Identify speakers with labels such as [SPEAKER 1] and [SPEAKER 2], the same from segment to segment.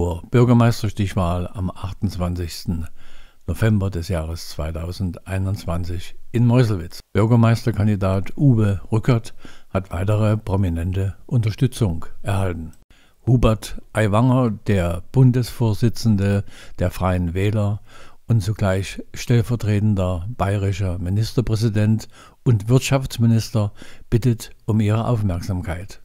[SPEAKER 1] zur Bürgermeisterstichwahl am 28. November des Jahres 2021 in Meuselwitz. Bürgermeisterkandidat Uwe Rückert hat weitere prominente Unterstützung erhalten. Hubert Aiwanger, der Bundesvorsitzende der Freien Wähler und zugleich stellvertretender bayerischer Ministerpräsident und Wirtschaftsminister, bittet um Ihre Aufmerksamkeit.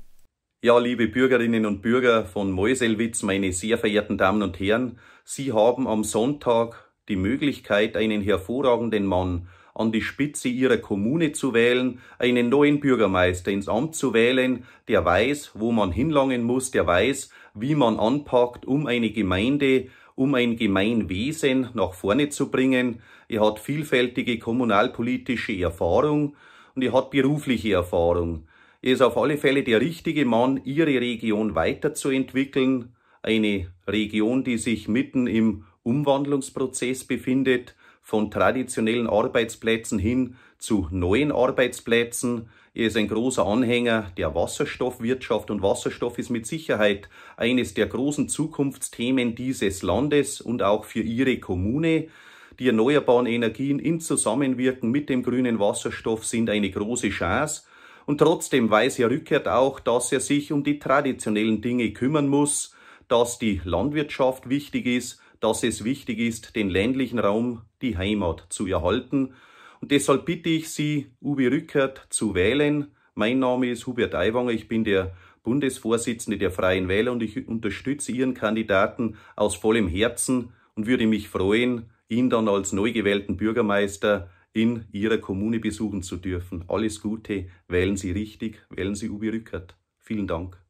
[SPEAKER 2] Ja, liebe Bürgerinnen und Bürger von Moiselwitz, meine sehr verehrten Damen und Herren, Sie haben am Sonntag die Möglichkeit, einen hervorragenden Mann an die Spitze Ihrer Kommune zu wählen, einen neuen Bürgermeister ins Amt zu wählen, der weiß, wo man hinlangen muss, der weiß, wie man anpackt, um eine Gemeinde um ein Gemeinwesen nach vorne zu bringen. Er hat vielfältige kommunalpolitische Erfahrung und er hat berufliche Erfahrung. Er ist auf alle Fälle der richtige Mann, Ihre Region weiterzuentwickeln. Eine Region, die sich mitten im Umwandlungsprozess befindet, von traditionellen Arbeitsplätzen hin zu neuen Arbeitsplätzen. Er ist ein großer Anhänger der Wasserstoffwirtschaft und Wasserstoff ist mit Sicherheit eines der großen Zukunftsthemen dieses Landes und auch für Ihre Kommune. Die erneuerbaren Energien in Zusammenwirken mit dem grünen Wasserstoff sind eine große Chance und trotzdem weiß Herr Rückert auch, dass er sich um die traditionellen Dinge kümmern muss, dass die Landwirtschaft wichtig ist, dass es wichtig ist, den ländlichen Raum, die Heimat zu erhalten. Und deshalb bitte ich Sie, Uwe Rückert zu wählen. Mein Name ist Hubert Aiwanger, ich bin der Bundesvorsitzende der Freien Wähler und ich unterstütze Ihren Kandidaten aus vollem Herzen und würde mich freuen, ihn dann als neu gewählten Bürgermeister in Ihrer Kommune besuchen zu dürfen. Alles Gute, wählen Sie richtig, wählen Sie Ubi Rückert. Vielen Dank.